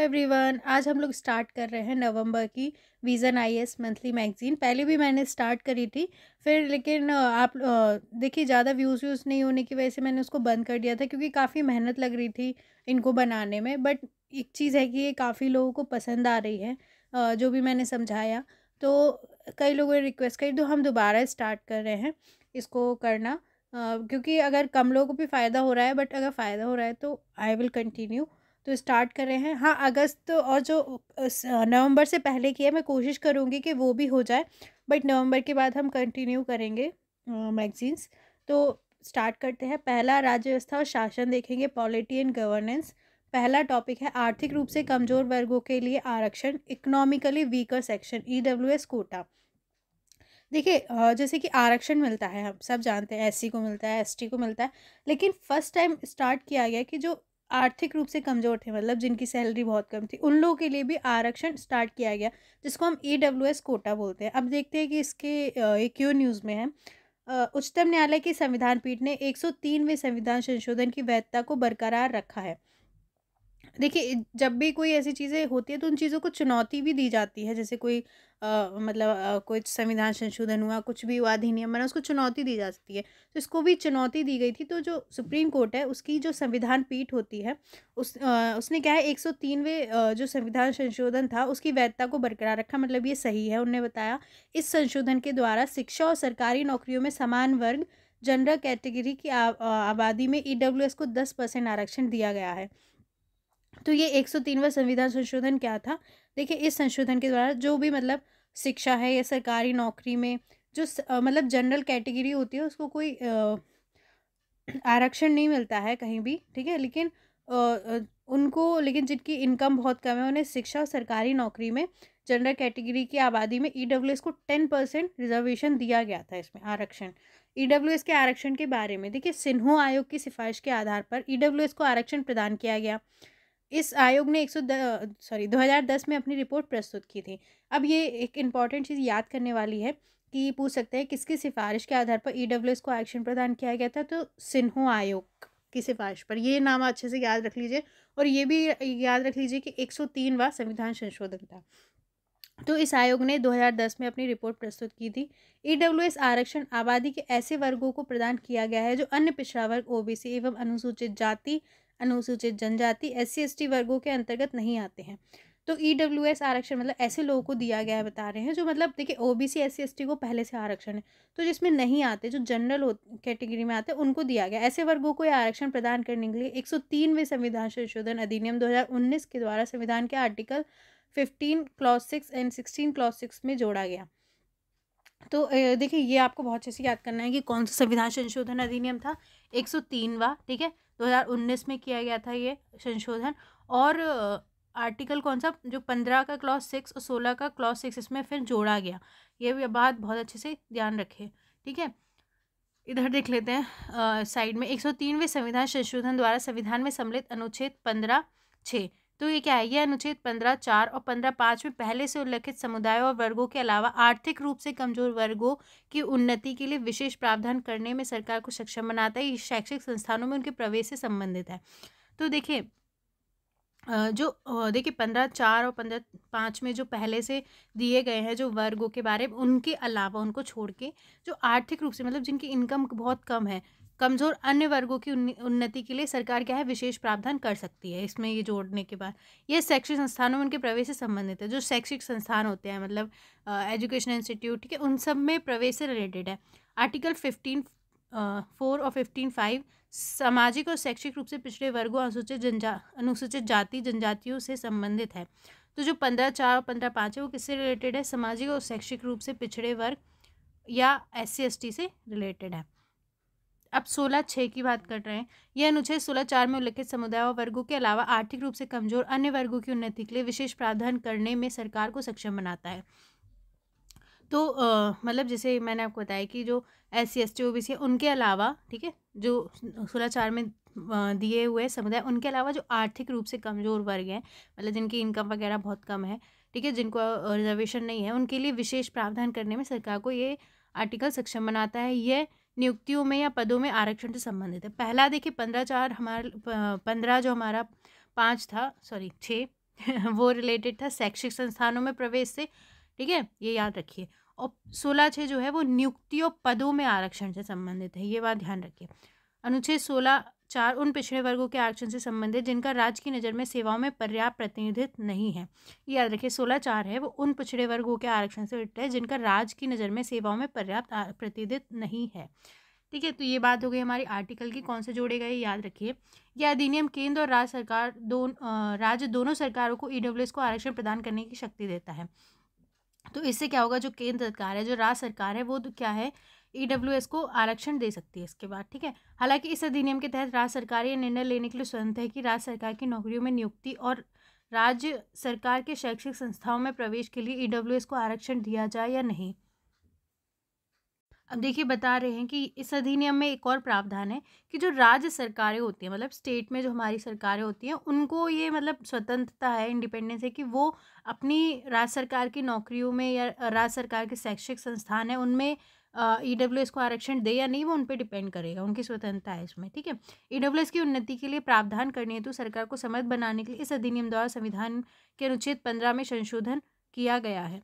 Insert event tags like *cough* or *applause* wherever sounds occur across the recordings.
everyone आज हम लोग स्टार्ट कर रहे हैं नवंबर की विज़न आईएएस मंथली मैगज़ीन पहले भी मैंने स्टार्ट करी थी फिर लेकिन आप देखिए ज़्यादा व्यूज़ व्यूज़ नहीं होने की वजह से मैंने उसको बंद कर दिया था क्योंकि काफ़ी मेहनत लग रही थी इनको बनाने में बट एक चीज़ है कि ये काफ़ी लोगों को पसंद आ रही है जो भी मैंने समझाया तो कई लोगों ने रिक्वेस्ट करी तो हम दोबारा स्टार्ट कर रहे हैं इसको करना क्योंकि अगर कम लोगों को भी फ़ायदा हो रहा है बट अगर फ़ायदा हो रहा है तो आई विल कंटिन्यू तो स्टार्ट कर रहे हैं हाँ अगस्त और जो नवंबर से पहले की है मैं कोशिश करूँगी कि वो भी हो जाए बट नवंबर के बाद हम कंटिन्यू करेंगे मैगजीन्स तो स्टार्ट करते हैं पहला राज्य व्यवस्था और शासन देखेंगे पॉलिटी एंड गवर्नेंस पहला टॉपिक है आर्थिक रूप से कमजोर वर्गों के लिए आरक्षण economically weaker section E W S quota देखिए जैसे कि आरक्षण मिलता है हम सब जानते हैं एससी को मिलता है एसटी को मिलता है लेकिन फर्स्ट टाइम स्टार्ट किया गया कि जो आर्थिक रूप से कमज़ोर थे मतलब जिनकी सैलरी बहुत कम थी उन लोगों के लिए भी आरक्षण स्टार्ट किया गया जिसको हम ई डब्ल्यू एस कोटा बोलते हैं अब देखते हैं कि इसके ये क्यों न्यूज़ में है उच्चतम न्यायालय की संविधान पीठ ने 103वें संविधान संशोधन की वैधता को बरकरार रखा है देखिए जब भी कोई ऐसी चीज़ें होती है तो उन चीज़ों को चुनौती भी दी जाती है जैसे कोई आ, मतलब आ, कोई संविधान संशोधन हुआ कुछ भी हुआ अधिनियम बना उसको चुनौती दी जा सकती है तो इसको भी चुनौती दी गई थी तो जो सुप्रीम कोर्ट है उसकी जो संविधान पीठ होती है उस आ, उसने क्या है एक सौ जो संविधान संशोधन था उसकी वैधता को बरकरार रखा मतलब ये सही है उनने बताया इस संशोधन के द्वारा शिक्षा और सरकारी नौकरियों में समान वर्ग जनरल कैटेगरी की आबादी में ई को दस परसेंट आरक्षण दिया गया है तो ये एक तीनवा संविधान संशोधन क्या था देखिए इस संशोधन के द्वारा जो भी मतलब शिक्षा है या सरकारी नौकरी में जो मतलब जनरल कैटेगरी होती है उसको कोई आरक्षण नहीं मिलता है कहीं भी ठीक है लेकिन उनको लेकिन जिनकी इनकम बहुत कम है उन्हें शिक्षा और सरकारी नौकरी में जनरल कैटेगरी की आबादी में ई e को टेन परसेंट रिजर्वेशन दिया गया था इसमें आरक्षण ई e के आरक्षण के बारे में देखिए सिन्हो आयोग की सिफारिश के आधार पर ई e को आरक्षण प्रदान किया गया इस आयोग ने एक सौ सॉरी 2010 में अपनी रिपोर्ट प्रस्तुत की थी अब ये एक इम्पॉर्टेंट चीज़ याद करने वाली है कि पूछ सकते हैं किसकी सिफारिश के आधार पर ई e को एक्शन प्रदान किया गया था तो सिन्हो आयोग की सिफारिश पर ये नाम अच्छे से याद रख लीजिए और ये भी याद रख लीजिए कि सौ संविधान संशोधन था तो इस आयोग ने 2010 में अपनी रिपोर्ट प्रस्तुत की थी ई e आरक्षण आबादी के ऐसे वर्गों को प्रदान किया गया है जो अन्य पिछड़ा वर्ग ओबीसी एवं अनुसूचित जाति अनुसूचित जनजाति एस सी वर्गों के अंतर्गत नहीं आते हैं तो ई डब्ल्यू एस आरक्षण मतलब ऐसे लोगों को दिया गया है बता रहे हैं जो मतलब देखिए ओ बी सी एस सी को पहले से आरक्षण है तो जिसमें नहीं आते जो जनरल कैटेगरी में आते उनको दिया गया ऐसे वर्गों को आरक्षण प्रदान करने के लिए एक सौ तीनवें संविधान संशोधन अधिनियम दो हज़ार उन्नीस के द्वारा संविधान के article fifteen clause six and sixteen clause six में जोड़ा गया तो देखिए ये आपको बहुत अच्छे से याद करना है कि कौन सा संविधान संशोधन अधिनियम था एक सौ तीनवा ठीक है 2019 में किया गया था ये संशोधन और आर्टिकल कौन सा जो पंद्रह का क्लॉज सिक्स और सोलह का क्लॉज सिक्स इसमें फिर जोड़ा गया ये भी बात बहुत अच्छे से ध्यान रखें ठीक है इधर देख लेते हैं साइड में एक सौ संविधान संशोधन द्वारा संविधान में सम्मिलित अनुच्छेद पंद्रह छः तो ये क्या है ये अनुच्छेद पंद्रह चार और पंद्रह पाँच में पहले से उल्लिखित समुदायों और वर्गों के अलावा आर्थिक रूप से कमजोर वर्गों की उन्नति के लिए विशेष प्रावधान करने में सरकार को सक्षम बनाता है ये शैक्षिक संस्थानों में उनके प्रवेश से संबंधित है तो देखिए जो देखिए पंद्रह चार और पंद्रह पाँच में जो पहले से दिए गए हैं जो वर्गों के बारे में उनके अलावा उनको छोड़ के जो आर्थिक रूप से मतलब जिनकी इनकम बहुत कम है कमज़ोर अन्य वर्गों की उन्नति के लिए सरकार क्या है विशेष प्रावधान कर सकती है इसमें ये जोड़ने के बाद ये शैक्षिक संस्थानों में उनके प्रवेश से संबंधित है जो शैक्षिक संस्थान होते हैं मतलब एजुकेशन इंस्टीट्यूट ठीक है उन सब में प्रवेश से रिलेटेड है आर्टिकल फिफ्टीन फोर और फिफ्टीन फाइव सामाजिक और शैक्षिक रूप से पिछड़े वर्गों अनुसूचित जनजा अनुसूचित जाति जनजातियों से संबंधित है तो जो पंद्रह चार और पंद्रह पाँच है वो किससे रिलेटेड है सामाजिक और शैक्षिक रूप से पिछड़े वर्ग या एस सी से रिलेटेड है अब सोलह छः की बात कर रहे हैं यह अनुच्छेद सोलह चार में उल्लेखित समुदाय और वर्गों के अलावा आर्थिक रूप से कमजोर अन्य वर्गों की उन्नति के लिए विशेष प्रावधान करने में सरकार को सक्षम बनाता है तो मतलब जैसे मैंने आपको बताया कि जो S C S T O B C है उनके अलावा ठीक है जो सोलह चार में दिए हुए समुदाय उनके अलावा जो आर्थिक रूप से कमज़ोर वर्ग हैं मतलब जिनकी इनकम वगैरह बहुत कम है ठीक है जिनको रिजर्वेशन नहीं है उनके लिए विशेष प्रावधान करने में सरकार को ये आर्टिकल सक्षम बनाता है यह नियुक्तियों में या पदों में आरक्षण से संबंधित है पहला देखिए पंद्रह चार हमारा पंद्रह जो हमारा पाँच था सॉरी छः *laughs* वो रिलेटेड था शैक्षिक संस्थानों में प्रवेश से ठीक है ये याद रखिए और सोलह छः जो है वो नियुक्तियों पदों में आरक्षण से संबंधित है ये बात ध्यान रखिए अनुच्छेद सोलह चार उन पिछड़े वर्गों के आरक्षण से संबंधित जिनका राज्य की नज़र में सेवाओं में पर्याप्त प्रतिनिधित्व नहीं है याद रखिए सोलह चार है वो उन पिछड़े वर्गों के आरक्षण से रिक्त है जिनका राज्य की नज़र में सेवाओं में पर्याप्त प्रतिनिधित्व नहीं है ठीक है तो ये बात हो गई हमारी आर्टिकल की कौन से जोड़े गए याद रखिए यह अधिनियम केंद्र और राज्य सरकार दो राज्य दोनों सरकारों को ई e को आरक्षण प्रदान करने की शक्ति देता है तो इससे क्या होगा जो केंद्र सरकार है जो राज्य सरकार है वो तो क्या है ई e को आरक्षण दे सकती है इसके बाद ठीक है हालांकि इस अधिनियम के तहत राज्य सरकार ये निर्णय लेने के लिए स्वतंत्र है कि राज्य सरकार की नौकरियों में नियुक्ति और राज्य सरकार के शैक्षिक संस्थाओं में प्रवेश के लिए ई e को आरक्षण दिया जाए या नहीं अब देखिए बता रहे हैं कि इस अधिनियम में एक और प्रावधान है कि जो राज्य सरकारें होती हैं मतलब स्टेट में जो हमारी सरकारें होती हैं उनको ये मतलब स्वतंत्रता है इंडिपेंडेंस है कि वो अपनी राज्य सरकार की नौकरियों में या राज्य सरकार के शैक्षिक संस्थान है उनमें ई डब्ल्यू एस को आरक्षण दे या नहीं वो उन पर डिपेंड करेगा उनकी स्वतंत्रता है इसमें ठीक है ई डब्ल्यू एस की उन्नति के लिए प्रावधान करने हेतु तो सरकार को समर्थ बनाने के लिए इस अधिनियम द्वारा संविधान के अनुच्छेद पंद्रह में संशोधन किया गया है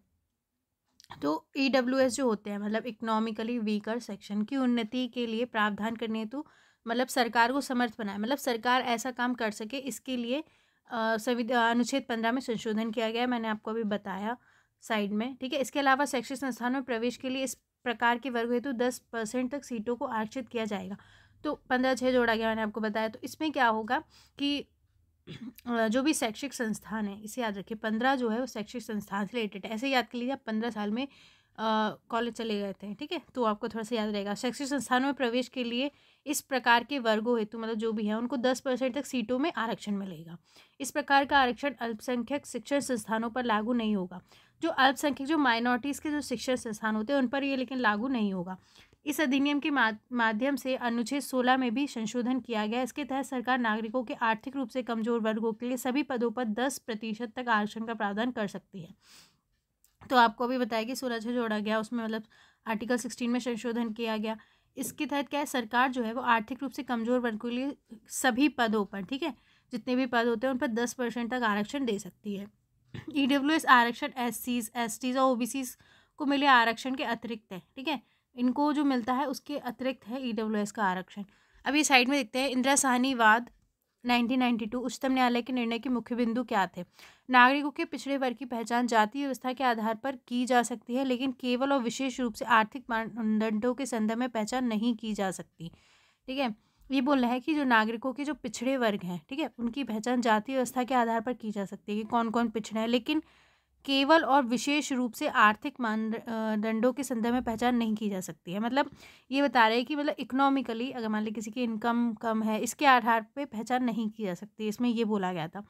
तो ई डब्ल्यू एस जो होते हैं मतलब इकोनॉमिकली वीकर सेक्शन की उन्नति के लिए प्रावधान करने हेतु तो मतलब सरकार को समर्थ बनाए मतलब सरकार ऐसा काम कर सके इसके लिए संविधान अनुच्छेद पंद्रह में संशोधन किया गया है मैंने आपको अभी बताया साइड में ठीक है इसके अलावा शैक्षिक संस्थानों में प्रवेश के लिए इस प्रकार के वर्ग हेतु दस परसेंट तक सीटों को आरक्षित किया जाएगा तो पंद्रह छः जोड़ा गया मैंने आपको बताया तो इसमें क्या होगा कि *clears throat* जो भी शैक्षिक संस्थान है इसे याद रखिए पंद्रह जो है वो शैक्षिक संस्थान से रिलेटेड है ऐसे याद कर लीजिए आप पंद्रह साल में कॉलेज चले गए थे ठीक है तो आपको थोड़ा सा याद रहेगा शैक्षिक संस्थानों में प्रवेश के लिए इस प्रकार के वर्गों हेतु मतलब जो भी है उनको दस परसेंट तक सीटों में आरक्षण मिलेगा इस प्रकार का आरक्षण अल्पसंख्यक शिक्षण संस्थानों पर लागू नहीं होगा जो अल्पसंख्यक जो माइनॉरिटीज़ के जो शिक्षण संस्थान होते हैं उन पर ये लेकिन लागू नहीं होगा इस अधिनियम के माध्यम से अनुच्छेद 16 में भी संशोधन किया गया इसके तहत सरकार नागरिकों के आर्थिक रूप से कमजोर वर्गों के लिए सभी पदों पर 10 प्रतिशत तक आरक्षण का प्रावधान कर सकती है तो आपको भी बताया कि सूरज जोड़ा गया उसमें मतलब आर्टिकल सिक्सटीन में संशोधन किया गया इसके तहत क्या है सरकार जो है वो आर्थिक रूप से कमजोर वर्ग के लिए सभी पदों पर ठीक है जितने भी पद होते हैं उन पर दस परसेंट तक आरक्षण दे सकती है ई डब्ल्यू एस आरक्षण एस सीज एस टीज और ओ बी सीज को मिले आरक्षण के अतिरिक्त है ठीक है इनको जो मिलता है उसके अतिरिक्त है ई डब्ल्यू एस का आरक्षण अभी साइड में देखते हैं इंदिरा साहनी वाद 1992 उच्चतम न्यायालय के निर्णय के मुख्य बिंदु क्या थे नागरिकों के पिछड़े वर्ग की पहचान जाति व्यवस्था के आधार पर की जा सकती है लेकिन केवल और विशेष रूप से आर्थिक मानदंडों के संदर्भ में पहचान नहीं की जा सकती ठीक है ये बोलना है कि जो नागरिकों के जो पिछड़े वर्ग हैं ठीक है उनकी पहचान जाति व्यवस्था के आधार पर की जा सकती है कि कौन कौन पिछड़े हैं लेकिन केवल और विशेष रूप से आर्थिक मानदंडों के संदर्भ में पहचान नहीं की जा सकती है मतलब ये बता रहे हैं कि मतलब इकोनॉमिकली अगर मान लीजिए किसी की इनकम कम है इसके आधार पे पहचान नहीं की जा सकती इसमें ये बोला गया था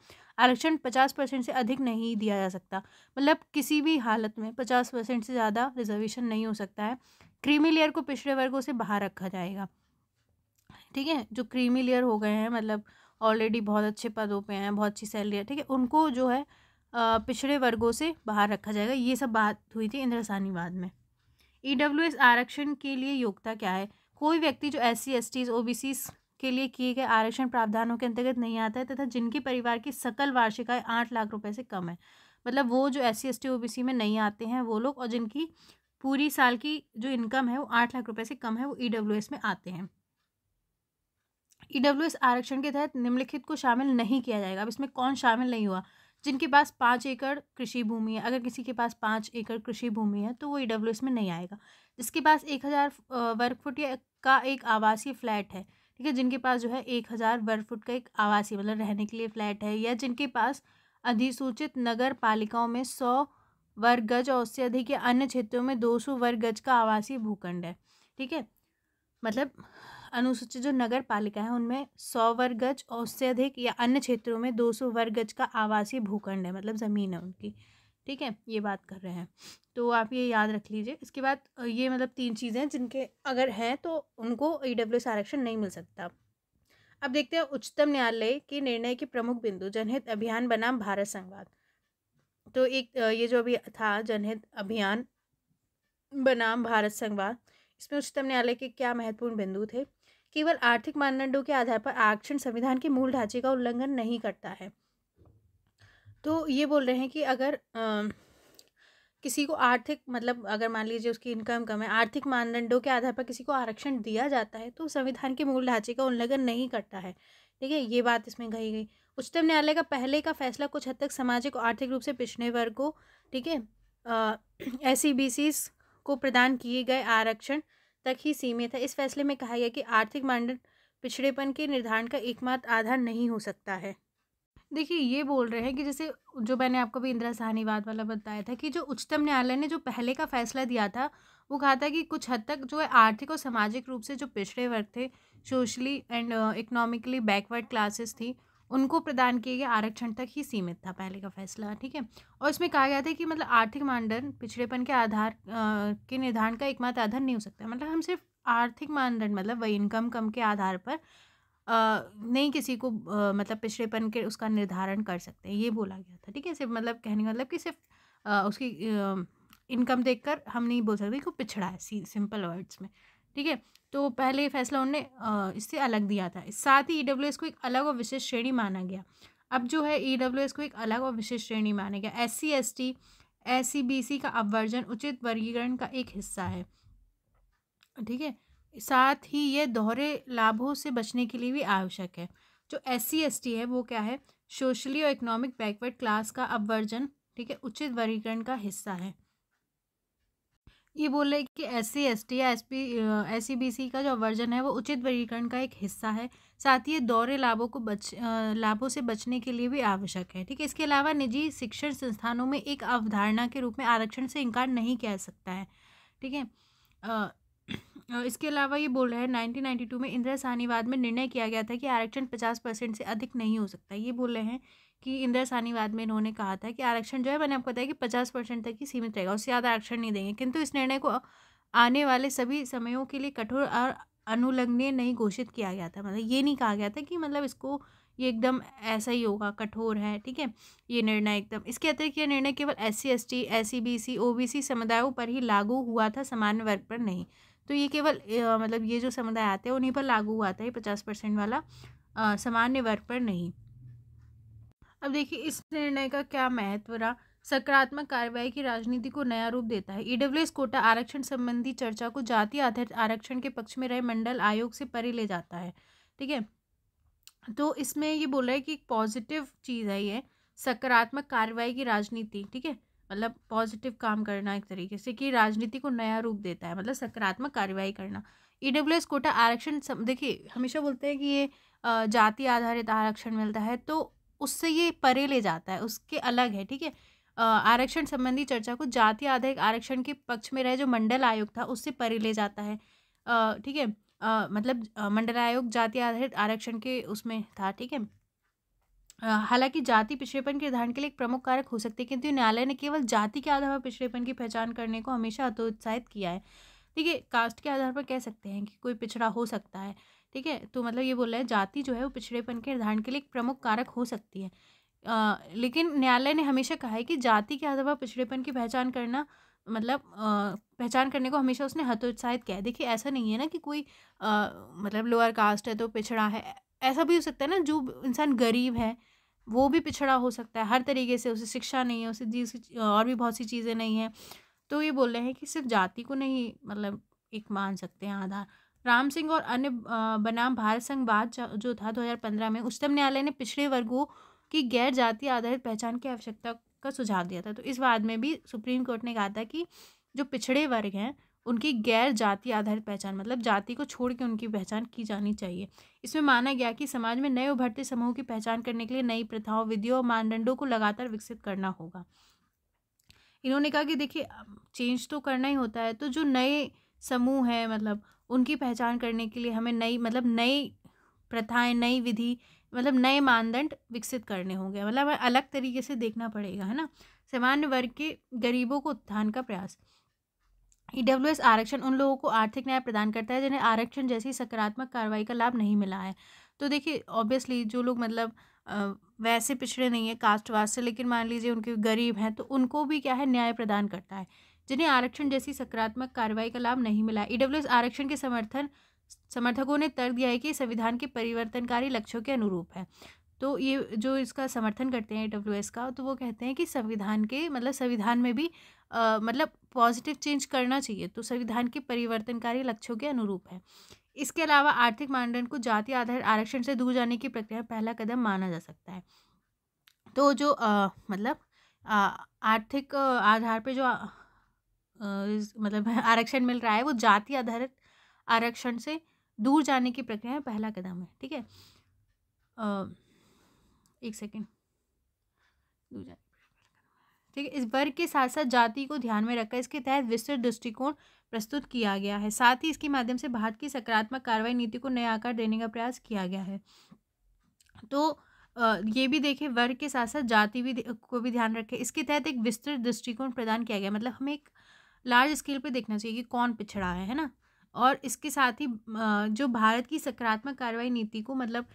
आरक्षण पचास परसेंट से अधिक नहीं दिया जा सकता मतलब किसी भी हालत में पचास परसेंट से ज़्यादा रिजर्वेशन नहीं हो सकता है क्रीमी लेयर को पिछड़े वर्गों से बाहर रखा जाएगा ठीक है जो क्रीमी लेयर हो गए हैं मतलब ऑलरेडी बहुत अच्छे पदों पे हैं बहुत अच्छी सैलरी है ठीक है उनको जो है पिछड़े वर्गों से बाहर रखा जाएगा ये सब बात हुई थी इंद्रसानीवाद में ई e आरक्षण के लिए योग्यता क्या है कोई व्यक्ति जो S C S T O B Cs के लिए किए गए आरक्षण प्रावधानों के अंतर्गत नहीं आता है तथा जिनके परिवार की सकल वार्षिक आय आठ लाख रुपए से कम है मतलब वो जो S C S T O B C में नहीं आते हैं वो लोग और जिनकी पूरी साल की जो इनकम है वो आठ लाख रुपए से कम है वो ई डब्ल्यू एस में आते हैं ई डब्ल्यू एस आरक्षण के तहत निम्नलिखित को शामिल नहीं किया जाएगा अब इसमें कौन शामिल नहीं हुआ जिनके पास पाँच एकड़ कृषि भूमि है अगर किसी के पास पाँच एकड़ कृषि भूमि है तो वो ई डब्ल्यू एस में नहीं आएगा जिसके पास एक हज़ार वर्ग फुट का एक आवासीय फ्लैट है ठीक है जिनके पास जो है एक हज़ार वर्ग फुट का एक आवासीय मतलब रहने के लिए फ्लैट है या जिनके पास अधिसूचित नगर पालिकाओं में सौ वर्ग गज और उससे अधिक या अन्य क्षेत्रों में दो सौ वर्ग गज का आवासीय भूखंड है ठीक है मतलब अनुसूचित जो नगर पालिका है उनमें सौ वर्ग गज और उससे अधिक या अन्य क्षेत्रों में दो सौ वर्ग गज का आवासीय भूखंड है मतलब ज़मीन है उनकी ठीक है ये बात कर रहे हैं तो आप ये याद रख लीजिए इसके बाद ये मतलब तीन चीज़ें हैं जिनके अगर हैं तो उनको ई डब्ल्यू एस आरक्षण नहीं मिल सकता अब देखते हैं उच्चतम न्यायालय के निर्णय के प्रमुख बिंदु जनहित अभियान बनाम भारत संवाद तो एक ये जो अभी था जनहित अभियान बनाम भारत संवाद इसमें उच्चतम न्यायालय के क्या महत्वपूर्ण बिंदु थे केवल आर्थिक मानदंडों के आधार पर आरक्षण संविधान के मूल ढांचे का उल्लंघन नहीं करता है तो ये बोल रहे हैं कि अगर आ, किसी को आर्थिक मतलब अगर मान लीजिए उसकी इनकम कम है आर्थिक मानदंडों के आधार पर किसी को आरक्षण दिया जाता है तो संविधान के मूल ढांचे का उल्लंघन नहीं करता है ठीक है ये बात इसमें कही गई उच्चतम न्यायालय का पहले का फैसला कुछ हद तक सामाजिक और आर्थिक रूप से पिछड़े वर्ग को ठीक है एस सी बी सीज को प्रदान किए गए आरक्षण तक ही सीमित है इस फैसले में कहा गया कि आर्थिक मानदंड पिछड़ेपन के निर्धारण का एकमात्र आधार नहीं हो सकता है देखिए ये बोल रहे हैं कि जैसे जो मैंने आपको भी इंदिरा सहनीवाद वाला बताया था कि जो उच्चतम न्यायालय ने जो पहले का फैसला दिया था वो कहा था कि कुछ हद तक जो है आर्थिक और सामाजिक रूप से जो पिछड़े वर्ग थे socially and economically backward classes थी उनको प्रदान किए गए आरक्षण तक ही सीमित था पहले का फैसला ठीक है और इसमें कहा गया था कि मतलब आर्थिक मानदंड पिछड़ेपन के आधार आ, के निर्धारण का एकमात्र आधार नहीं हो सकता मतलब हम सिर्फ आर्थिक मानदंड मतलब वही इनकम कम के आधार पर नहीं किसी को आ, मतलब पिछड़ेपन के उसका निर्धारण कर सकते हैं ये बोला गया था ठीक है सिर्फ मतलब कहने का मतलब कि सिर्फ आ, उसकी इनकम देखकर हम नहीं बोल सकते कि वो पिछड़ा है सिंपल वर्ड्स में ठीक है तो पहले फैसला उन्होंने इससे अलग दिया था साथ ही ई e को एक अलग और विशेष श्रेणी माना गया अब जो है ई e को एक अलग और विशेष श्रेणी माना गया S C S T S C B C का अपवर्जन उचित वर्गीकरण का एक हिस्सा है ठीक है साथ ही ये दोहरे लाभों से बचने के लिए भी आवश्यक है जो एस सी एस टी है वो क्या है सोशली और इकोनॉमिक बैकवर्ड क्लास का अपवर्जन ठीक है उचित वर्गीकरण का हिस्सा है ये बोल रहे हैं कि एस सी एस टी या S P S C B C का जो वर्जन है वो उचित वर्गीकरण का एक हिस्सा है साथ ही ये दौरे लाभों को बच लाभों से बचने के लिए भी आवश्यक है ठीक है इसके अलावा निजी शिक्षण संस्थानों में एक अवधारणा के रूप में आरक्षण से इनकार नहीं किया सकता है ठीक है इसके अलावा ये बोल नाइनटीन नाइन्टी टू में इंदिरा सानीवाद में निर्णय किया गया था कि आरक्षण पचास परसेंट से अधिक नहीं हो सकता ये बोल रहे हैं कि इंदिरा बाद में इन्होंने कहा था कि आरक्षण जो है मैंने आपको बताया कि पचास परसेंट तक ही सीमित रहेगा उससे ज़्यादा आरक्षण नहीं देंगे किंतु इस निर्णय को आने वाले सभी समयों के लिए कठोर और अनुलग्नीय नहीं घोषित किया गया था मतलब ये नहीं कहा गया था कि मतलब इसको ये एकदम ऐसा ही होगा कठोर है ठीक है ये निर्णय एकदम इसके अतिरिक्त यह निर्णय केवल S C S T S C B C O B C समुदायों पर ही लागू हुआ था सामान्य वर्ग पर नहीं तो ये केवल मतलब ये जो समुदाय आते हैं उन्हीं पर लागू हुआ था ये पचास परसेंट वाला सामान्य वर्ग पर नहीं अब देखिए इस निर्णय का क्या महत्व रहा सकारात्मक कार्रवाई की राजनीति को नया रूप देता है ईडब्ल्यूएस e कोटा आरक्षण संबंधी चर्चा को जाति आधारित आरक्षण के पक्ष में रहे मंडल आयोग से परे ले जाता है ठीक है तो इसमें ये बोल रहा है कि एक पॉजिटिव चीज़ है ये सकारात्मक कार्रवाई की राजनीति ठीक है मतलब पॉजिटिव काम करना एक तरीके से कि राजनीति को नया रूप देता है मतलब सकारात्मक कार्रवाई करना ई डब्ल्यू एस कोटा आरक्षण देखिए हमेशा बोलते हैं कि ये जाति आधारित आरक्षण मिलता है तो उससे ये परे ले जाता है उसके अलग है ठीक है आरक्षण संबंधी चर्चा को जाति आधारित आरक्षण के पक्ष में रहे जो मंडल आयोग था उससे परे ले जाता है ठीक है मतलब मंडल आयोग जाति आधारित आरक्षण के उसमें था ठीक है हालांकि जाति पिछड़ेपन के निर्धारण के लिए एक प्रमुख कारक हो सकते हैं किंतु न्यायालय ने केवल जाति के आधार पर पिछड़ेपन की पहचान करने को हमेशा हतोत्साहित किया है ठीक है कास्ट के आधार पर कह सकते हैं कि कोई पिछड़ा हो सकता है ठीक है तो मतलब ये बोल रहा है जाति जो है वो पिछड़ेपन के निर्धारण के लिए एक प्रमुख कारक हो सकती है आ, लेकिन न्यायालय ने हमेशा कहा है कि जाति के आधार पर पिछड़ेपन की पहचान करना मतलब आ, पहचान करने को हमेशा उसने हतोत्साहित किया है देखिए ऐसा नहीं है ना कि कोई आ, मतलब लोअर कास्ट है तो पिछड़ा है ऐसा भी हो सकता है ना जो इंसान गरीब है वो भी पिछड़ा हो सकता है हर तरीके से उसे शिक्षा नहीं है उसे जिस और भी बहुत सी चीज़ें नहीं हैं तो ये बोल रहे हैं कि सिर्फ जाति को नहीं मतलब एक मान सकते हैं आधार राम सिंह और अन्य बनाम भारत संघ बाद जो था 2015 में उच्चतम न्यायालय ने पिछड़े वर्गों की गैर जाति आधारित पहचान की आवश्यकता का सुझाव दिया था तो इस बाद में भी सुप्रीम कोर्ट ने कहा था कि जो पिछड़े वर्ग हैं उनकी गैर जाति आधारित पहचान मतलब जाति को छोड़ के उनकी पहचान की जानी चाहिए इसमें माना गया कि समाज में नए उभरते समूह की पहचान करने के लिए नई प्रथाओं विधियों और मानदंडों को लगातार विकसित करना होगा इन्होंने कहा कि देखिए चेंज तो करना ही होता है तो जो नए समूह हैं मतलब उनकी पहचान करने के लिए हमें नई मतलब नई प्रथाएं नई विधि मतलब नए मानदंड विकसित करने होंगे मतलब हमें अलग तरीके से देखना पड़ेगा है ना सामान्य वर्ग के गरीबों को उत्थान का प्रयास ई डब्ल्यू एस आरक्षण उन लोगों को आर्थिक न्याय प्रदान करता है जिन्हें आरक्षण जैसी सकारात्मक कार्रवाई का लाभ नहीं मिला है तो देखिए ऑब्वियसली जो लोग मतलब वैसे पिछड़े नहीं है कास्ट वास्ट से लेकिन मान लीजिए उनके गरीब हैं तो उनको भी क्या है न्याय प्रदान करता है जिन्हें आरक्षण जैसी सकारात्मक कार्रवाई का लाभ नहीं मिला ईडब्ल्यू e आरक्षण के समर्थन समर्थकों ने तर्क दिया है कि संविधान के परिवर्तनकारी लक्ष्यों के अनुरूप है तो ये जो इसका समर्थन करते हैं डब्ल्यू e एस का तो वो कहते हैं कि संविधान के मतलब संविधान में भी आ, मतलब पॉजिटिव चेंज करना चाहिए तो संविधान के परिवर्तनकारी लक्ष्यों के अनुरूप है इसके अलावा आर्थिक मानदंड को जाति आधार आरक्षण से दूर जाने की प्रक्रिया पहला कदम माना जा सकता है तो जो आ, मतलब आ, आर्थिक आधार पर जो मतलब *laughs* आरक्षण मिल रहा है वो जाति आधारित आरक्षण से दूर जाने की प्रक्रिया में पहला कदम है ठीक है एक सेकेंड दूर जाने ठीक है इस वर्ग के साथ साथ जाति को ध्यान में रखकर इसके तहत विस्तृत दृष्टिकोण प्रस्तुत किया गया है साथ ही इसके माध्यम से भारत की सकारात्मक कार्रवाई नीति को नया आकार देने का प्रयास किया गया है तो ये भी देखें वर्ग के साथ साथ जाति भी को भी ध्यान रखें इसके तहत एक विस्तृत दृष्टिकोण प्रदान किया गया मतलब हमें एक लार्ज स्केल पे देखना चाहिए कि कौन पिछड़ा है है ना और इसके साथ ही जो भारत की सकारात्मक कार्रवाई नीति को मतलब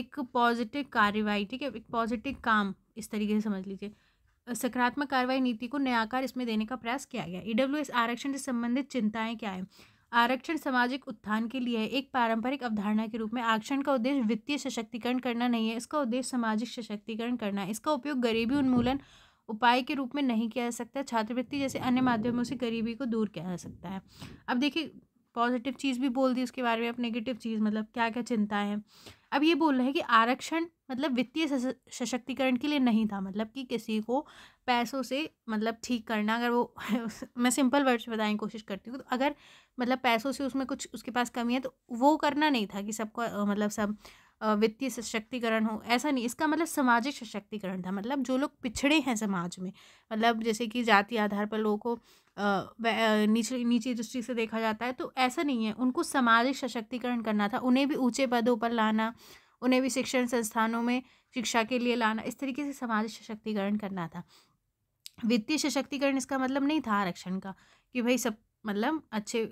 एक पॉजिटिव कार्रवाई ठीक है एक पॉजिटिव काम इस तरीके से समझ लीजिए सकारात्मक कार्रवाई नीति को नया आकार इसमें देने का प्रयास किया गया ई डब्ल्यू एस आरक्षण से संबंधित चिंताएं क्या है आरक्षण सामाजिक उत्थान के लिए एक पारंपरिक अवधारणा के रूप में आरक्षण का उद्देश्य वित्तीय सशक्तिकरण करना नहीं है इसका उद्देश्य सामाजिक सशक्तिकरण करना है इसका उपयोग गरीबी उन्मूलन उपाय के रूप में नहीं किया जा सकता छात्रवृत्ति जैसे अन्य माध्यमों से गरीबी को दूर किया जा सकता है अब देखिए पॉजिटिव चीज़ भी बोल दी उसके बारे में अब नेगेटिव चीज़ मतलब क्या क्या चिंता है अब ये बोल रहे हैं कि आरक्षण मतलब वित्तीय सशक्तिकरण के लिए नहीं था मतलब कि किसी को पैसों से मतलब ठीक करना अगर वो *laughs* मैं सिंपल वर्ड्स बताने की कोशिश करती हूँ तो अगर मतलब पैसों से उसमें कुछ उसके पास कमी है तो वो करना नहीं था कि सबको मतलब सब वित्तीय सशक्तिकरण हो ऐसा नहीं इसका मतलब सामाजिक सशक्तिकरण था मतलब जो लोग पिछड़े हैं समाज में मतलब जैसे कि जाति आधार पर लोगों को नीचे नीचे दृष्टि से देखा जाता है तो ऐसा नहीं है उनको सामाजिक सशक्तिकरण करना था उन्हें भी ऊँचे पदों पर लाना उन्हें भी शिक्षण संस्थानों में शिक्षा के लिए लाना इस तरीके से सामाजिक सशक्तिकरण करना था वित्तीय सशक्तिकरण इसका मतलब नहीं था आरक्षण का कि भाई सब मतलब अच्छे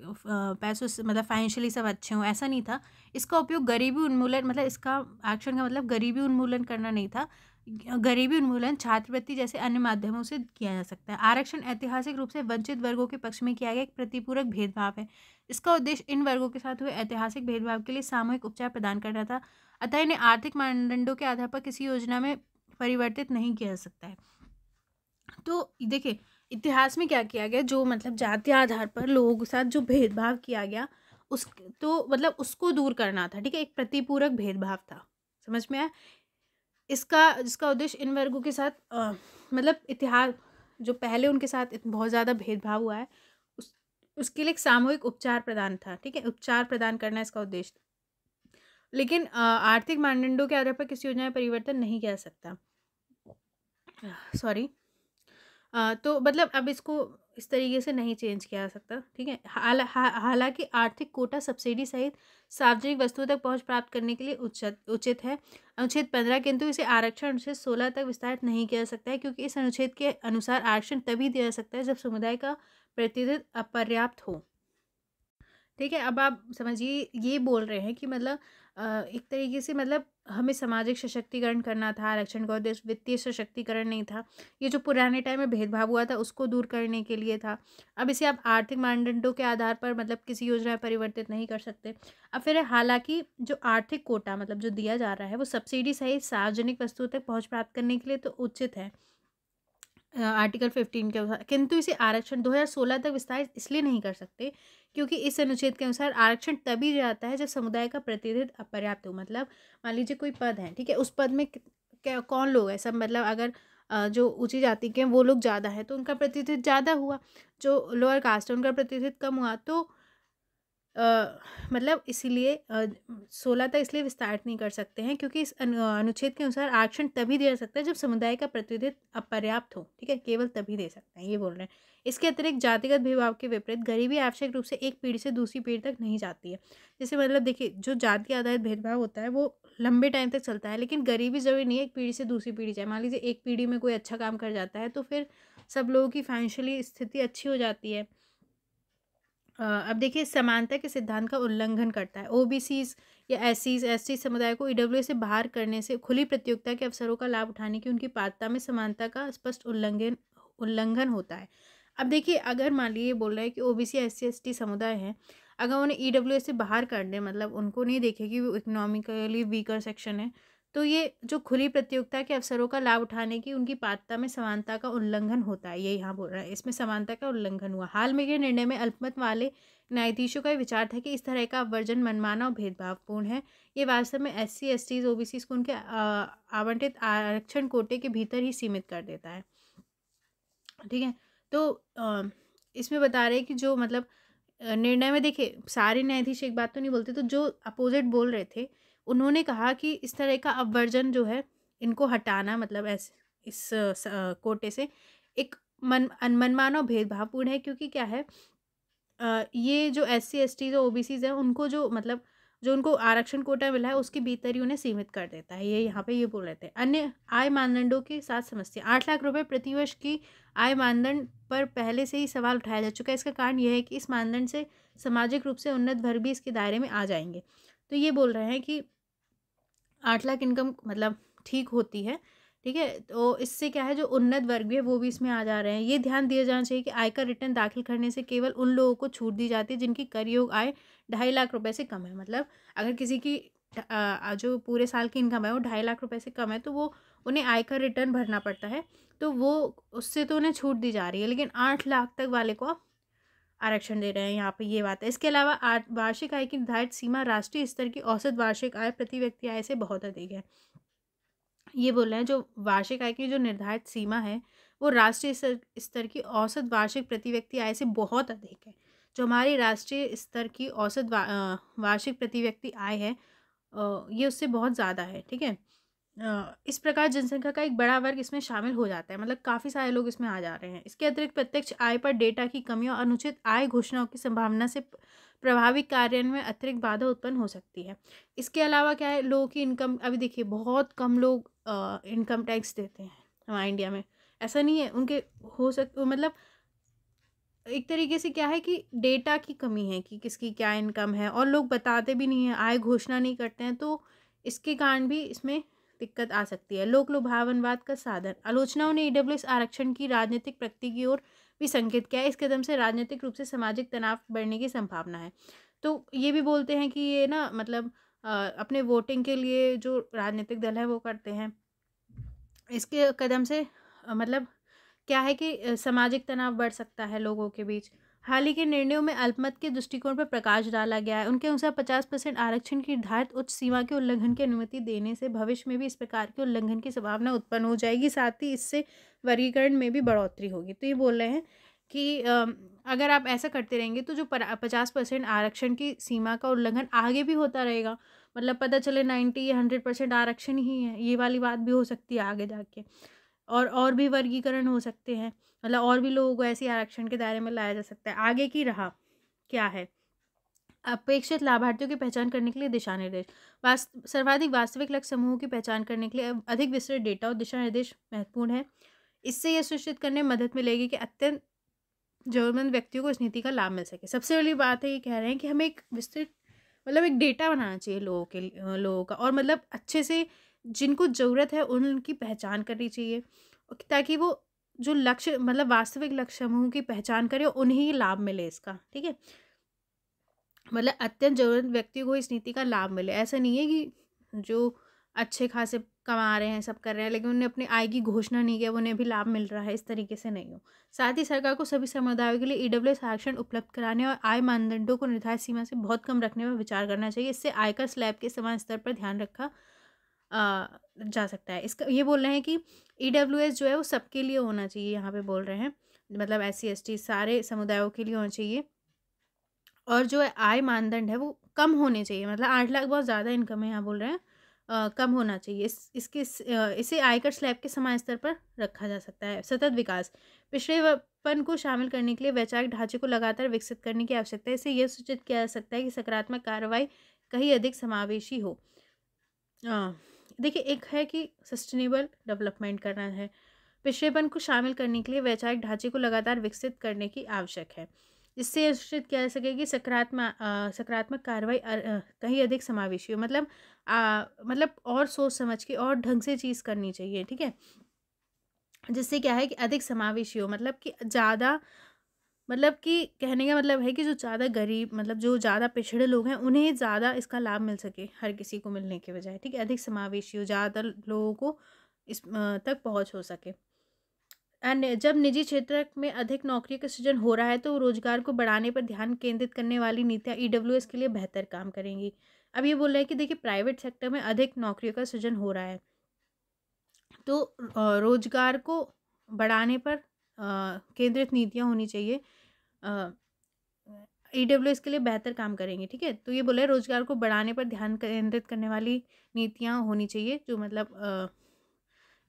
पैसों से मतलब फाइनेंशियली सब अच्छे हों ऐसा नहीं था इसका उपयोग गरीबी उन्मूलन मतलब इसका एक्शन का मतलब गरीबी उन्मूलन करना नहीं था गरीबी उन्मूलन छात्रवृत्ति जैसे अन्य माध्यमों से किया जा सकता है आरक्षण ऐतिहासिक रूप से वंचित वर्गों के पक्ष में किया गया एक प्रतिपूरक भेदभाव है इसका उद्देश्य इन वर्गों के साथ हुए ऐतिहासिक भेदभाव के लिए सामूहिक उपचार प्रदान करना था अतः इन्हें आर्थिक मानदंडों के आधार पर किसी योजना में परिवर्तित नहीं किया जा सकता है तो देखिए इतिहास में क्या किया गया जो मतलब जाति आधार पर लोगों के साथ जो भेदभाव किया गया उस तो मतलब उसको दूर करना था ठीक है एक प्रतिपूरक भेदभाव था समझ में आया इसका इसका उद्देश्य इन वर्गों के साथ आ, मतलब इतिहास जो पहले उनके साथ बहुत ज़्यादा भेदभाव हुआ है उस उसके लिए एक सामूहिक उपचार प्रदान था ठीक है उपचार प्रदान करना इसका उद्देश्य लेकिन आर्थिक मानदंडों के आधार पर किसी योजना में परिवर्तन नहीं किया सकता सॉरी तो मतलब अब इसको इस तरीके से नहीं चेंज किया जा सकता ठीक है हाला हालांकि आर्थिक कोटा सब्सिडी सहित सार्वजनिक वस्तुओं तक पहुंच प्राप्त करने के लिए उचित उचित है अनुच्छेद पंद्रह किंतु इसे आरक्षण अनुच्छेद सोलह तक विस्तारित नहीं किया जा सकता है क्योंकि इस अनुच्छेद के अनुसार आरक्षण तभी दिया जा सकता है जब समुदाय का प्रतिनिधित्व अपर्याप्त हो ठीक है अब आप समझिए ये बोल रहे हैं कि मतलब एक तरीके से मतलब हमें सामाजिक सशक्तिकरण करना था आरक्षण का उद्देश्य वित्तीय सशक्तिकरण नहीं था ये जो पुराने टाइम में भेदभाव हुआ था उसको दूर करने के लिए था अब इसे आप आर्थिक मानदंडों के आधार पर मतलब किसी योजना में परिवर्तित नहीं कर सकते अब फिर हालांकि जो आर्थिक कोटा मतलब जो दिया जा रहा है वो सब्सिडी सहित सार्वजनिक वस्तुओं तक पहुँच प्राप्त करने के लिए तो उचित है आर्टिकल 15 के अनुसार किंतु इसे आरक्षण 2016 तक विस्तार इसलिए नहीं कर सकते क्योंकि इस अनुच्छेद के अनुसार आरक्षण तभी जाता है जब समुदाय का प्रतिनिधित्व अपर्याप्त हो मतलब मान लीजिए कोई पद है ठीक है उस पद में क्या कौन लोग हैं सब मतलब अगर जो ऊंची जाति के हैं वो लोग ज़्यादा हैं तो उनका प्रतिनिधित्व ज़्यादा हुआ जो लोअर कास्ट है उनका प्रतिनिधित्व कम हुआ तो आ, मतलब इसीलिए सोलह तक तो इसलिए विस्तार नहीं कर सकते हैं क्योंकि इस अनुच्छेद के अनुसार आरक्षण तभी दिया सकता है जब समुदाय का प्रतिनिधित्व अपर्याप्त हो ठीक है केवल तभी दे सकते हैं ये बोल रहे हैं इसके अतिरिक्त जातिगत भेदभाव के विपरीत गरीबी आवश्यक रूप से एक पीढ़ी से दूसरी पीढ़ी तक नहीं जाती है जैसे मतलब देखिए जो जाति आधारित भेदभाव होता है वो लंबे टाइम तक चलता है लेकिन गरीबी जरूरी नहीं है एक पीढ़ी से दूसरी पीढ़ी जाए मान लीजिए एक पीढ़ी में कोई अच्छा काम कर जाता है तो फिर सब लोगों की फाइनेंशियली स्थिति अच्छी हो जाती है अब देखिए समानता के सिद्धांत का उल्लंघन करता है ओ या एस सी समुदाय को ई e से बाहर करने से खुली प्रतियोगिता के अवसरों का लाभ उठाने की उनकी पात्रता में समानता का स्पष्ट उल्लंघन उल्लंघन होता है अब देखिए अगर मान लीजिए बोल रहे हैं कि सी एस सी समुदाय हैं अगर उन्हें ई e से बाहर कर दें मतलब उनको नहीं देखे कि वो इकोनॉमिकली वीकर सेक्शन है तो ये जो खुली प्रतियोगिता के अवसरों का लाभ उठाने की उनकी पात्रता में समानता का उल्लंघन होता है ये यहाँ बोल रहा है इसमें समानता का उल्लंघन हुआ हाल में ये निर्णय में अल्पमत वाले न्यायाधीशों का विचार था कि इस तरह का वर्जन मनमाना और भेदभावपूर्ण है ये वास्तव में S C S Ts O B Cs को उनके आवंटित आरक्षण कोटे के भीतर ही सीमित कर देता है ठीक है तो इसमें बता रहे हैं कि जो मतलब निर्णय में देखिए सारे न्यायाधीश एक बात तो नहीं बोलते तो जो अपोजिट बोल रहे थे उन्होंने कहा कि इस तरह का अपवर्जन जो है इनको हटाना मतलब ऐसे इस कोटे से एक मन अनमनमानो भेदभावपूर्ण है क्योंकि क्या है ये जो एस सी एस टीज और ओ बी सीज हैं उनको जो मतलब जो उनको आरक्षण कोटा मिला है उसके भीतर ही उन्हें सीमित कर देता है ये यहाँ पे ये बोल रहे थे अन्य आय मानदंडों के साथ समस्या आठ लाख रुपए प्रतिवर्ष की आय मानदंड पर पहले से ही सवाल उठाया जा चुका है इसका कारण यह है कि इस मानदंड से सामाजिक रूप से उन्नत वर्ग भी इसके दायरे में आ जाएंगे तो ये बोल रहे हैं कि आठ लाख इनकम मतलब ठीक होती है ठीक है तो इससे क्या है जो उन्नत वर्ग भी है वो भी इसमें आ जा रहे हैं ये ध्यान दिया जाना चाहिए कि आयकर रिटर्न दाखिल करने से केवल उन लोगों को छूट दी जाती है जिनकी कर योग आय ढाई लाख रुपए से कम है मतलब अगर किसी की जो पूरे साल की इनकम है वो ढाई लाख रुपए से कम है तो वो उन्हें आयकर रिटर्न भरना पड़ता है तो वो उससे तो उन्हें छूट दी जा रही है लेकिन आठ लाख तक वाले को आप आरक्षण दे रहे हैं यहाँ पे ये बात है इसके अलावा वार्षिक आय की निर्धारित सीमा राष्ट्रीय स्तर की औसत वार्षिक आय प्रति व्यक्ति आय से बहुत अधिक है ये बोल रहे हैं जो वार्षिक आय की जो निर्धारित सीमा है वो राष्ट्रीय स्तर की औसत वार्षिक प्रति व्यक्ति आय से बहुत अधिक है जो हमारी राष्ट्रीय स्तर की औसत वा, वार्षिक प्रति व्यक्ति आय है ये उससे बहुत ज़्यादा है ठीक है इस प्रकार जनसंख्या का एक बड़ा वर्ग इसमें शामिल हो जाता है मतलब काफ़ी सारे लोग इसमें आ जा रहे हैं इसके अतिरिक्त प्रत्यक्ष आय पर डेटा की कमी और अनुचित आय घोषणाओं की संभावना से प्रभावी कार्यान्वयन में अतिरिक्त बाधा उत्पन्न हो सकती है इसके अलावा क्या है लोगों की इनकम अभी देखिए बहुत कम लोग इनकम टैक्स देते हैं हमारे इंडिया में ऐसा नहीं है उनके हो सक मतलब एक तरीके से क्या है कि डेटा की कमी है कि किसकी क्या इनकम है और लोग बताते भी नहीं हैं आय घोषणा नहीं करते हैं तो इसके कारण भी इसमें दिक्कत आ सकती है लोक लुभावनवाद का साधन आलोचनाओं ने ईडब्ल्यूएस e आरक्षण की राजनीतिक प्रकृति की ओर भी संकेत किया है इस कदम से राजनीतिक रूप से सामाजिक तनाव बढ़ने की संभावना है तो ये भी बोलते हैं कि ये ना मतलब आ, अपने वोटिंग के लिए जो राजनीतिक दल है वो करते हैं इसके कदम से मतलब क्या है कि सामाजिक तनाव बढ़ सकता है लोगों के बीच हाल ही के निर्णयों में अल्पमत के दृष्टिकोण पर प्रकाश डाला गया है उनके अनुसार पचास परसेंट आरक्षण की निर्धारित उच्च सीमा के उल्लंघन की अनुमति देने से भविष्य में भी इस प्रकार के उल्लंघन की संभावना उत्पन्न हो जाएगी साथ ही इससे वर्गीकरण में भी बढ़ोतरी होगी तो ये बोल रहे हैं कि अगर आप ऐसा करते रहेंगे तो जो पचास परसेंट आरक्षण की सीमा का उल्लंघन आगे भी होता रहेगा मतलब पता चले नाइन्टी या हंड्रेड परसेंट आरक्षण ही है ये वाली बात भी हो सकती है आगे जाके और और भी वर्गीकरण हो सकते हैं मतलब और भी लोगों को ऐसे आरक्षण के दायरे में लाया जा सकता है आगे की रहा क्या है अपेक्षित लाभार्थियों की पहचान करने के लिए दिशा निर्देश वास्त, सर्वाधिक वास्तविक लक्ष्य समूहों की पहचान करने के लिए अधिक विस्तृत डेटा और दिशा निर्देश महत्वपूर्ण है इससे यह सुनिश्चित करने में मदद मिलेगी कि अत्यंत जरूरतमंद व्यक्तियों को इस नीति का लाभ मिल सके सबसे पहली बात है ये कह रहे हैं कि हमें एक विस्तृत मतलब एक डेटा बनाना चाहिए लोगों के लोगों का और मतलब अच्छे से जिनको ज़रूरत है उनकी पहचान करनी चाहिए ताकि वो जो लक्ष्य मतलब वास्तविक लक्ष्य समूह की पहचान करें उन्हें लाभ मिले इसका ठीक है मतलब अत्यंत जरूरत व्यक्ति को इस नीति का लाभ मिले ऐसा नहीं है कि जो अच्छे खासे कमा रहे हैं सब कर रहे हैं लेकिन उन्हें अपनी आय की घोषणा नहीं किया उन्हें भी लाभ मिल रहा है इस तरीके से नहीं हो साथ ही सरकार को सभी समुदायों के लिए ईडब्ल्यू e आरक्षण उपलब्ध कराने और आय मानदंडों को निर्धारित सीमा से बहुत कम रखने पर विचार करना चाहिए इससे आयकर स्लैब के समान स्तर पर ध्यान रखा जा सकता है इसका ये बोल रहे हैं कि ई e जो है वो सबके लिए होना चाहिए यहाँ पे बोल रहे हैं मतलब एस सी सारे समुदायों के लिए होना चाहिए और जो है आय मानदंड है वो कम होने चाहिए मतलब आठ लाख बहुत ज़्यादा इनकम है यहाँ बोल रहे हैं आ, कम होना चाहिए इस इसके इसे आयकर स्लैब के समान स्तर पर रखा जा सकता है सतत विकास पिछड़ेपन को शामिल करने के लिए वैचारिक ढांचे को लगातार विकसित करने की आवश्यकता है इसे यह सूचित किया जा सकता है कि सकारात्मक कार्रवाई कहीं अधिक समावेशी हो आ, देखिए एक है कि सस्टेनेबल डेवलपमेंट करना है पिछड़ेपन को शामिल करने के लिए वैचारिक ढांचे को लगातार विकसित करने की आवश्यक है इससे सुनिश्चित किया जा सके कि सकारात्मक सकारात्मक कार्रवाई कहीं अधिक समावेशी हो मतलब आ, मतलब और सोच समझ के और ढंग से चीज़ करनी चाहिए ठीक है जिससे क्या है कि अधिक समावेशी हो मतलब कि ज़्यादा मतलब कि कहने का मतलब है कि जो ज़्यादा गरीब मतलब जो ज़्यादा पिछड़े लोग हैं उन्हें ज़्यादा इसका लाभ मिल सके हर किसी को मिलने के बजाय ठीक है अधिक समावेशी हो ज़्यादा लोगों को इस तक पहुँच हो सके एंड जब निजी क्षेत्र में अधिक नौकरी का सृजन हो रहा है तो रोजगार को बढ़ाने पर ध्यान केंद्रित करने वाली नीतियाँ ई e के लिए बेहतर काम करेंगी अब ये बोल रहे हैं कि देखिए प्राइवेट सेक्टर में अधिक नौकरियों का सृजन हो रहा है तो रोजगार को बढ़ाने पर केंद्रित नीतियाँ होनी चाहिए ई डब्ल्यू एस के लिए बेहतर काम करेंगे ठीक है तो ये बोला है रोजगार को बढ़ाने पर ध्यान केंद्रित करने वाली नीतियाँ होनी चाहिए जो मतलब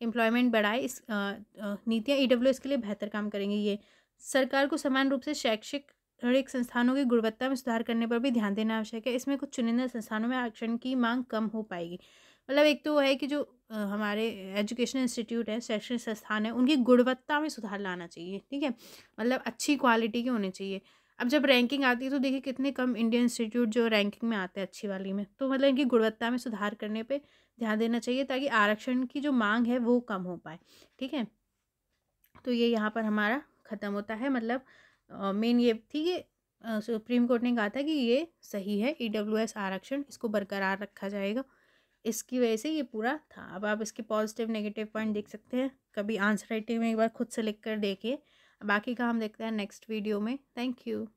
एम्प्लॉयमेंट बढ़ाए इस नीतियाँ ई डब्ल्यू एस के लिए बेहतर काम करेंगे ये सरकार को समान रूप से शैक्षिक एक संस्थानों की गुणवत्ता में सुधार करने पर भी ध्यान देना आवश्यक है इसमें कुछ चुनिंदा संस्थानों में आरक्षण की मांग कम हो पाएगी मतलब एक तो है कि जो हमारे एजुकेशनल इंस्टीट्यूट है शैक्षणिक संस्थान है उनकी गुणवत्ता में सुधार लाना चाहिए ठीक है मतलब अच्छी क्वालिटी के होने चाहिए अब जब रैंकिंग आती है तो देखिए कितने कम इंडियन इंस्टीट्यूट जो रैंकिंग में आते हैं अच्छी वाली में तो मतलब इनकी गुणवत्ता में सुधार करने पर ध्यान देना चाहिए ताकि आरक्षण की जो मांग है वो कम हो पाए ठीक है तो ये यहाँ पर हमारा ख़त्म होता है मतलब मेन ये थी कि सुप्रीम कोर्ट ने कहा था कि ये सही है ई आरक्षण इसको बरकरार रखा जाएगा इसकी वजह से ये पूरा था अब आप इसके पॉजिटिव नेगेटिव पॉइंट देख सकते हैं कभी आंसर राइटिंग में एक बार खुद से लिख कर देखिए बाकी का हम देखते हैं नेक्स्ट वीडियो में थैंक यू